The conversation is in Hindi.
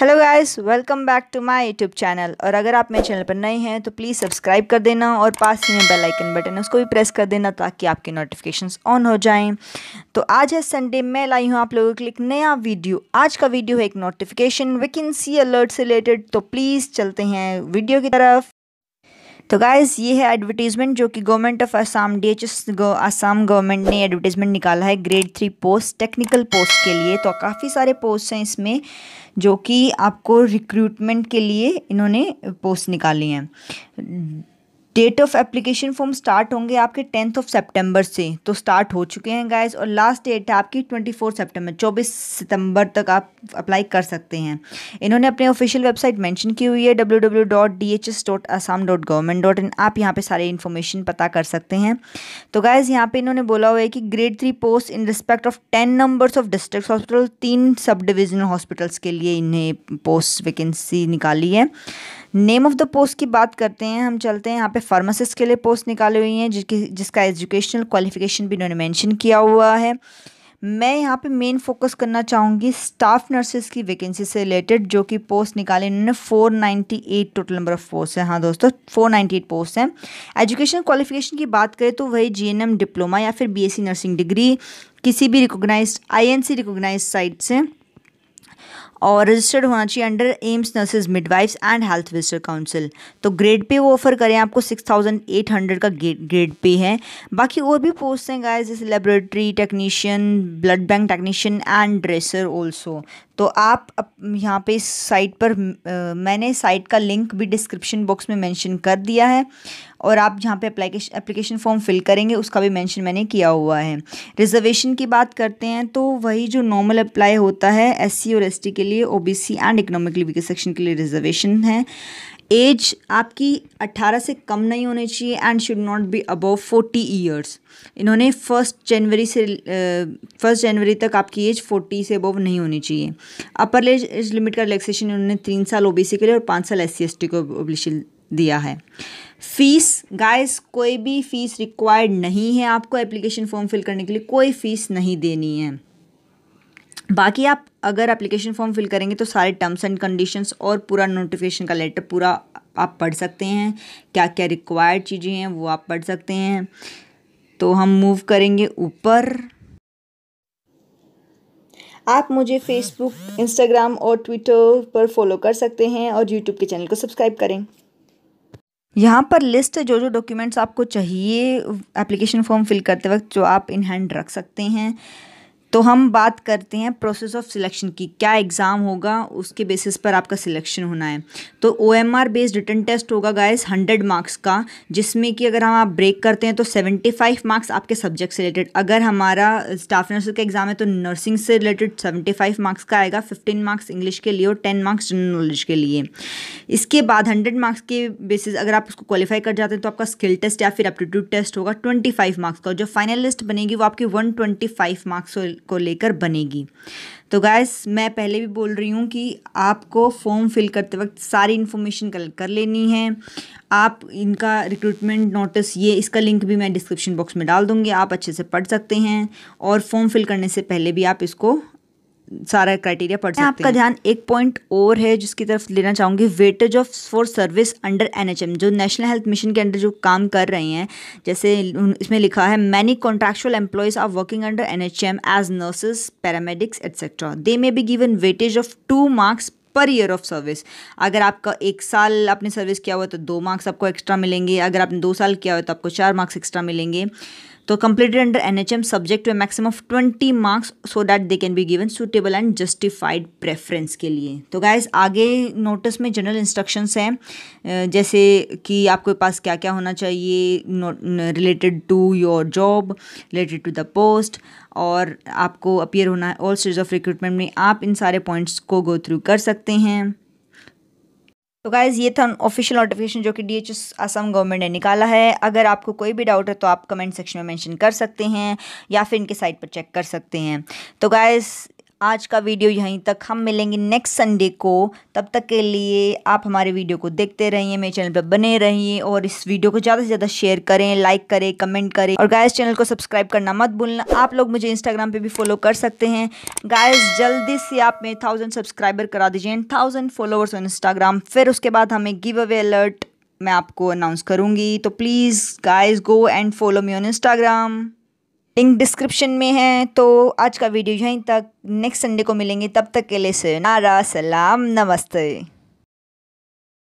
hello guys welcome back to my YouTube channel और अगर आप मेरे चैनल पर नए हैं तो प्लीज़ सब्सक्राइब कर देना और पास में बेल आइकन बटन है उसको भी प्रेस कर देना ताकि आपके नोटिफिकेशंस ऑन हो जाएं तो आज है संडे मैं लाई हूँ आप लोगों के लिए एक नया वीडियो आज का वीडियो है एक नोटिफिकेशन वैकेंसी अलर्ट से रिलेटेड तो प्लीज़ चलते हैं वीडियो की तरफ तो गाइज़ ये है एडवर्टीज़मेंट जो कि government of Assam D H S Assam government ने एडवर्टीज़मेंट निकाला है grade three post technical post के लिए तो काफ़ी सारे पोस्ट हैं इसमें जो कि आपको रिक्रूटमेंट के लिए इन्होंने पोस्ट निकाली हैं date of application form start होंगे आपके टेंथ ऑफ सितंबर से तो स्टार्ट हो चुके हैं गाइस और लास्ट डेट है आपकी ट्वेंटी फोर सेप्टेम्बर चौबीस सितंबर तक आप अप्लाई कर सकते हैं इन्होंने अपने ऑफिशियल वेबसाइट मेंशन की हुई है W W dot D H S Assam government dot in आप यहाँ पे सारे इन्फॉर्मेशन पता कर सकते हैं तो गाइज़ यहाँ पे इन्होंने बोला हुआ है कि grade three post in respect of ten numbers of district hospital तीन सब डिविजनल हॉस्पिटल्स के लिए इन्हें पोस्ट वैकेंसी निकाली है नेम ऑफ़ द पोस्ट की बात करते हैं हम चलते हैं यहाँ पे फार्मासिस्ट के लिए पोस्ट निकाली हुई हैं जिसकी जिसका एजुकेशनल क्वालिफिकेशन भी इन्होंने मेंशन किया हुआ है मैं यहाँ पे मेन फोकस करना चाहूँगी स्टाफ नर्सेज की वैकेंसी से रिलेटेड जो कि पोस्ट निकाले इन्होंने 498 टोटल नंबर ऑफ़ पोस्ट है हाँ दोस्तों 498 पोस्ट हैं एजुकेशन क्वालिफिकेशन की बात करें तो वही जीएनएम डिप्लोमा या फिर बीएससी नर्सिंग डिग्री किसी भी रिकोगनाइज आईएनसी एन साइट से और रजिस्टर्ड होना चाहिए under aims nurses midwifes and health visitor council तो ग्रेड पे वो ऑफर करें आपको सिक्स थाउजेंड एट हंड्रेड का ग्रेड ग्रेड पे है बाकी और भी पोस्ट हैं गाइस जैसे laboratory technician blood bank technician and dresser also तो आप यहाँ पे इस साइट पर आ, मैंने साइट का लिंक भी डिस्क्रिप्शन बॉक्स में मेंशन कर दिया है और आप जहाँ पे अप्लीकेशन एप्लीकेशन फॉर्म फिल करेंगे उसका भी मेंशन मैंने किया हुआ है रिजर्वेशन की बात करते हैं तो वही जो नॉर्मल अप्लाई होता है एससी और एसटी के लिए OBC and economically weaker section के लिए रिजर्वेशन है एज आपकी 18 से कम नहीं होनी चाहिए and should not be above 40 years इन्होंने फर्स्ट जनवरी से फर्स्ट जनवरी तक आपकी एज 40 से अबव नहीं होनी चाहिए अपर एज लिमिट का रिलैक्सेशन इन्होंने तीन साल ओबीसी के लिए और पाँच साल एस सी को ओबीसी दिया है फीस गाइस कोई भी फीस रिक्वायर्ड नहीं है आपको एप्लीकेशन फॉर्म फिल करने के लिए कोई फीस नहीं देनी है बाकी आप अगर एप्लीकेशन फॉर्म फिल करेंगे तो सारे टर्म्स एंड कंडीशंस और पूरा नोटिफिकेशन का लेटर पूरा आप पढ़ सकते हैं क्या क्या रिक्वायर्ड चीज़ें हैं वो आप पढ़ सकते हैं तो हम मूव करेंगे ऊपर आप मुझे फेसबुक इंस्टाग्राम और ट्विटर पर फॉलो कर सकते हैं और यूट्यूब के चैनल को सब्सक्राइब करें यहाँ पर लिस्ट जो जो डॉक्यूमेंट्स आपको चाहिए एप्लीकेशन फॉर्म फिल करते वक्त जो आप इन हैंड रख सकते हैं तो हम बात करते हैं प्रोसेस ऑफ सिलेक्शन की क्या एग्ज़ाम होगा उसके बेसिस पर आपका सिलेक्शन होना है तो O M R based written test होगा गाइस हंड्रेड मार्क्स का जिसमें कि अगर हम आप ब्रेक करते हैं तो सेवेंटी फाइव मार्क्स आपके सब्जेक्ट से रिलेटेड अगर हमारा स्टाफ नर्सिंग का एग्ज़ाम है तो नर्सिंग से रिलेटेड सेवेंटी फाइव मार्क्स का आएगा फिफ्टीन मार्क्स इंग्लिश के लिए और टेन मार्क्स जनरल नॉलेज के लिए इसके बाद हंड्रेड मार्क्स के बेसिस अगर आप उसको क्वालिफाई कर जाते हैं तो आपका स्किल टेस्ट या फिर एप्टीट्यूड टेस्ट होगा ट्वेंटी फाइव मार्क्स का जो फाइनल लिस्ट बनेगी वो आपकी वन ट्वेंटी फाइव मार्क्स को लेकर बनेगी तो गैस मैं पहले भी बोल रही हूँ कि आपको फॉर्म फिल करते वक्त सारी इन्फॉर्मेशन कलेक्ट कर लेनी है आप इनका रिक्रूटमेंट नोटिस ये इसका लिंक भी मैं डिस्क्रिप्शन बॉक्स में डाल दूँगी आप अच्छे से पढ़ सकते हैं और फॉर्म फिल करने से पहले भी आप इसको सारा क्राइटेरिया पढ़ सकते हैं आपका ध्यान एक पॉइंट और है जिसकी तरफ लेना चाहूंगी weightage of for service under NHM जो नेशनल हेल्थ मिशन के अंडर जो काम कर रहे हैं जैसे इसमें लिखा है many contractual employees are working under NHM as nurses paramedics etcetera they may be given weightage of two marks per year of service अगर आपका एक साल आपने सर्विस किया हुआ तो दो मार्क्स आपको एक्स्ट्रा मिलेंगे अगर आपने दो साल किया हुआ तो आपको चार मार्क्स एक्स्ट्रा मिलेंगे तो under N H M subject to maximum of twenty marks so that they can be given suitable and justified preference के लिए तो गाइज आगे नोटिस में जनरल इंस्ट्रक्शंस हैं जैसे कि आपके पास क्या क्या होना चाहिए related to your job related to the post और आपको अपियर होना है ऑल स्टेज ऑफ रिक्रूटमेंट में आप इन सारे पॉइंट्स को गो थ्रू कर सकते हैं तो गाइज़ ये था ऑफिशियल नोटिफिकेशन जो कि D H S Assam government ने निकाला है अगर आपको कोई भी डाउट है तो आप कमेंट सेक्शन में मेंशन कर सकते हैं या फिर इनके साइट पर चेक कर सकते हैं तो गाइज़ आज का वीडियो यहीं तक हम मिलेंगे नेक्स्ट संडे को तब तक के लिए आप हमारे वीडियो को देखते रहिए मेरे चैनल पर बने रहिए और इस वीडियो को ज़्यादा से ज़्यादा शेयर करें लाइक करें कमेंट करें और गायस चैनल को सब्सक्राइब करना मत भूलना आप लोग मुझे इंस्टाग्राम पर भी फॉलो कर सकते हैं गायस जल्दी से आप मेरे थाउजेंड सब्सक्राइबर करा दीजिए and thousand followers on Instagram फिर उसके बाद हमें गिव अवे अलर्ट मैं आपको अनाउंस करूँगी तो please guys go and follow me on Instagram link description में है तो आज का वीडियो यहीं तक नेक्स्ट संडे को मिलेंगे तब तक के लिए सुनारा सलाम नमस्ते